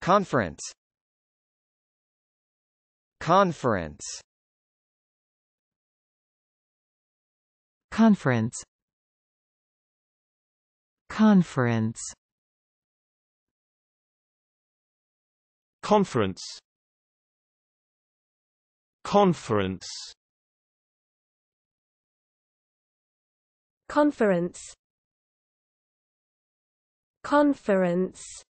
Conference Conference Conference Conference Conference Conference Conference Conference